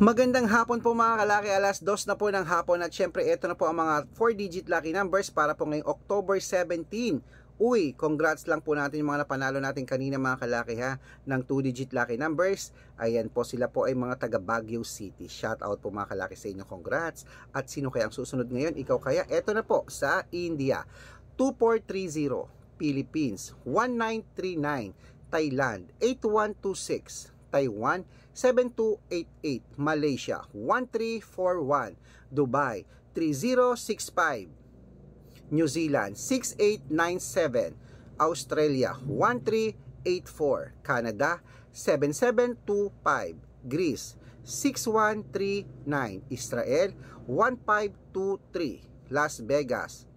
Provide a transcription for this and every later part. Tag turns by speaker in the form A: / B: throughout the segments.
A: Magandang hapon po mga kalaki, alas 2 na po ng hapon at syempre ito na po ang mga 4-digit lucky numbers para po ngayong October 17. Uy, congrats lang po natin yung mga napanalo natin kanina mga kalaki ha ng 2-digit lucky numbers. Ayan po sila po ay mga taga Baguio City. Shout out po mga kalaki sa inyo. Congrats. At sino kaya ang susunod ngayon? Ikaw kaya? Ito na po sa India. 2430 Philippines. 1939 Thailand. 8126 Taiwan 7288 Malaysia 1341 Dubai 3065 New Zealand 6897 Australia 1384 Canada 7725 Greece 6139 Israel 1523 Las Vegas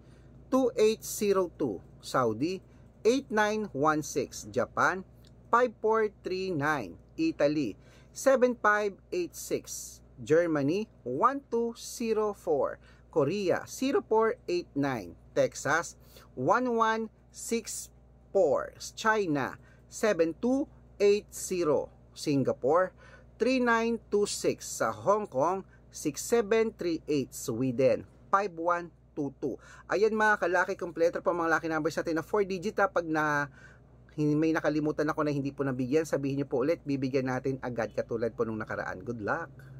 A: 2802 Saudi 8916 Japan 5439 Italy 7586 Germany 1204 Korea 0489 Texas 1164 China 7280 Singapore 3926 sa Hong Kong 6738 Sweden 5122 Ayan mga kalaki kompleto pa mga laki numbers natin na 4 digit pag na may nakalimutan ako na hindi po nabigyan, sabihin niyo po ulit, bibigyan natin agad katulad po nung nakaraan. Good luck!